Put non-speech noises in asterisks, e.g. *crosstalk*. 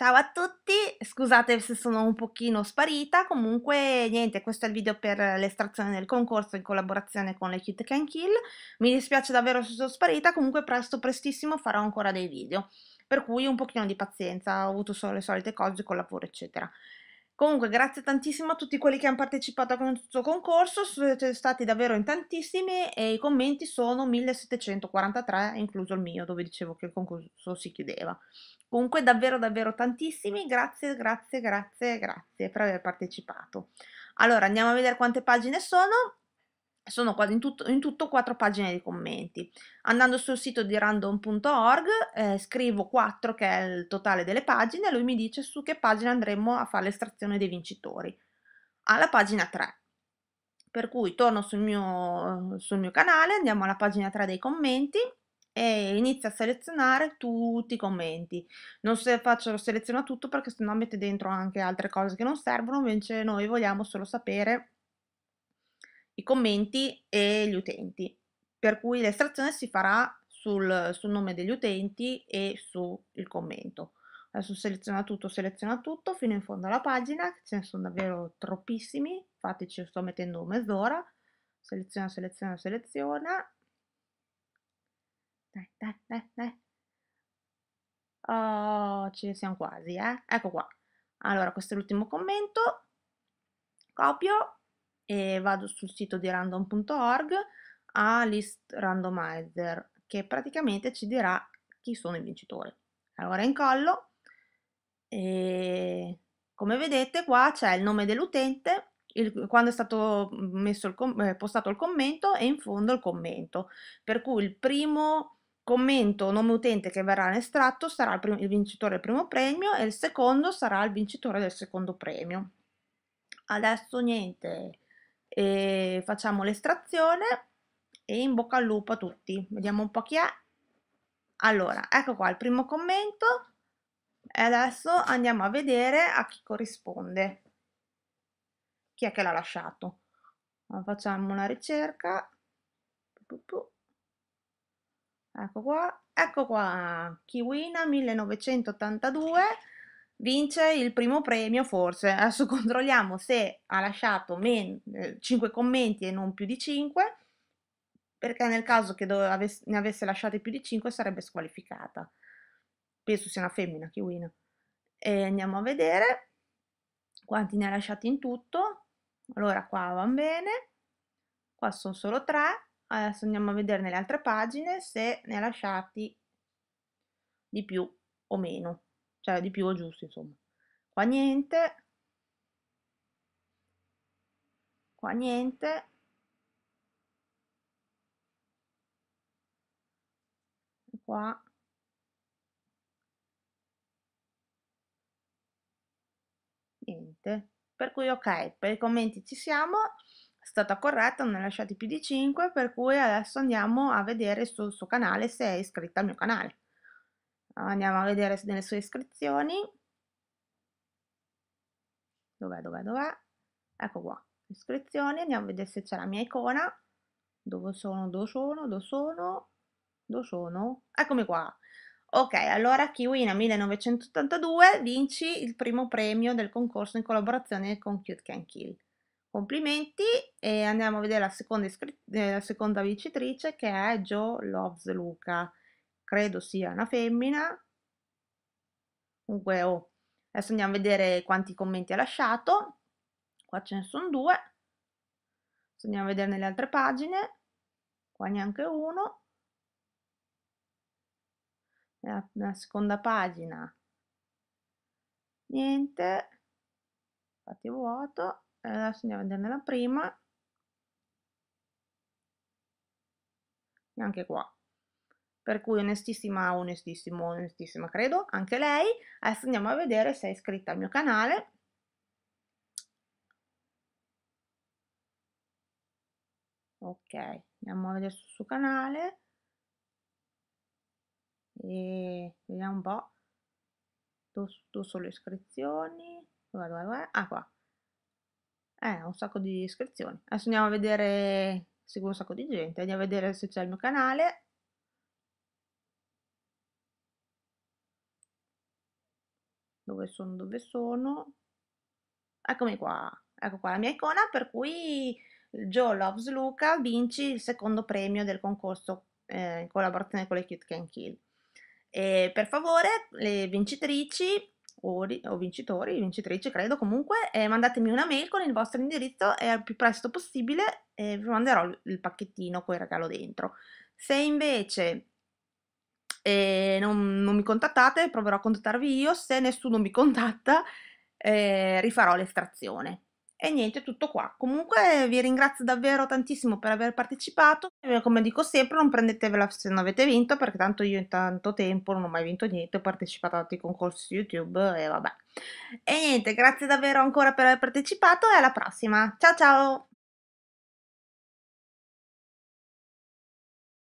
Ciao a tutti, scusate se sono un pochino sparita, comunque niente, questo è il video per l'estrazione del concorso in collaborazione con le Cute Can Kill, mi dispiace davvero se sono sparita, comunque presto prestissimo farò ancora dei video, per cui un pochino di pazienza, ho avuto solo le solite cose col lavoro eccetera. Comunque grazie tantissimo a tutti quelli che hanno partecipato a questo concorso, siete stati davvero in tantissimi e i commenti sono 1743, incluso il mio, dove dicevo che il concorso si chiudeva. Comunque davvero davvero tantissimi, grazie, grazie, grazie, grazie per aver partecipato. Allora andiamo a vedere quante pagine sono, sono quasi in tutto, in tutto 4 pagine di commenti. Andando sul sito di random.org eh, scrivo 4 che è il totale delle pagine e lui mi dice su che pagina andremo a fare l'estrazione dei vincitori. Alla pagina 3. Per cui torno sul mio, sul mio canale, andiamo alla pagina 3 dei commenti e inizio a selezionare tutti i commenti. Non se faccio seleziona tutto perché sennò mette dentro anche altre cose che non servono, invece noi vogliamo solo sapere i commenti e gli utenti. Per cui l'estrazione si farà sul, sul nome degli utenti e sul commento. Adesso seleziona tutto, seleziona tutto fino in fondo alla pagina, ce ne sono davvero troppissimi, infatti ci sto mettendo mezz'ora. Seleziona, seleziona, seleziona. Dai, dai, dai, dai. Oh, ci siamo quasi, eh? Ecco qua. Allora, questo è l'ultimo commento. Copio, e vado sul sito di random.org a list randomizer che praticamente ci dirà chi sono i vincitori. Allora incollo e come vedete qua c'è il nome dell'utente, quando è stato il, eh, postato il commento e in fondo il commento, per cui il primo commento nome utente che verrà estratto sarà il, primo, il vincitore del primo premio e il secondo sarà il vincitore del secondo premio. Adesso niente, e facciamo l'estrazione e in bocca al lupo a tutti vediamo un po' chi è allora ecco qua il primo commento e adesso andiamo a vedere a chi corrisponde chi è che l'ha lasciato facciamo una ricerca ecco qua ecco qua Kiwina 1982 vince il primo premio forse, adesso *laughs* controlliamo se ha lasciato men- 5 eh, commenti e non più di 5, perché nel caso che do- avesse- ne avesse lasciati più di 5 sarebbe squalificata. Penso sia una femmina, Kiwina. E andiamo a vedere quanti ne ha lasciati in tutto. Allora qua va bene, qua sono solo 3, adesso andiamo a vedere nelle altre pagine se ne ha lasciati di più o meno cioè di più è giusto insomma qua niente qua niente qua niente per cui ok per i commenti ci siamo è stata corretta non ne lasciati più di 5 per cui adesso andiamo a vedere sul suo canale se è iscritta al mio canale andiamo a vedere nelle sue iscrizioni dov'è dov'è dov'è ecco qua iscrizioni andiamo a vedere se c'è la mia icona dove sono dove sono dove sono dove sono eccomi qua ok allora Kiwina 1982 vinci il primo premio del concorso in collaborazione con Cute Can Kill complimenti e andiamo a vedere la seconda, eh, la seconda vincitrice che è Jo Loves Luca credo sia una femmina, comunque oh. adesso andiamo a vedere quanti commenti ha lasciato, qua ce ne sono due, adesso andiamo a vedere nelle altre pagine, qua neanche uno, nella, nella seconda pagina niente, infatti vuoto, eh, adesso andiamo a vedere nella prima, neanche qua per cui onestissima, onestissimo, onestissima credo, anche lei. Adesso andiamo a vedere se è iscritta al mio canale. Ok, andiamo a vedere sul suo canale. E vediamo un po'. Dove sono le iscrizioni? Dov'è, dov'è, dov'è? Ah, qua. Eh, un sacco di iscrizioni. Adesso andiamo a vedere, seguo un sacco di gente, andiamo a vedere se c'è il mio canale. dove sono, dove sono, eccomi qua, ecco qua la mia icona per cui Joe Loves Luca vinci il secondo premio del concorso eh, in collaborazione con le Cute Can Kill. E per favore, le vincitrici o, o vincitori, vincitrici credo comunque, eh, mandatemi una mail con il vostro indirizzo e al più presto possibile eh, vi manderò il pacchettino con il regalo dentro. Se invece e non, non mi contattate, proverò a contattarvi io, se nessuno mi contatta eh, rifarò l'estrazione. E niente, tutto qua. Comunque vi ringrazio davvero tantissimo per aver partecipato. Eh, come dico sempre, non prendetevela se non avete vinto, perché tanto io in tanto tempo non ho mai vinto niente, ho partecipato a tutti i concorsi YouTube e vabbè. E niente, grazie davvero ancora per aver partecipato e alla prossima. Ciao ciao!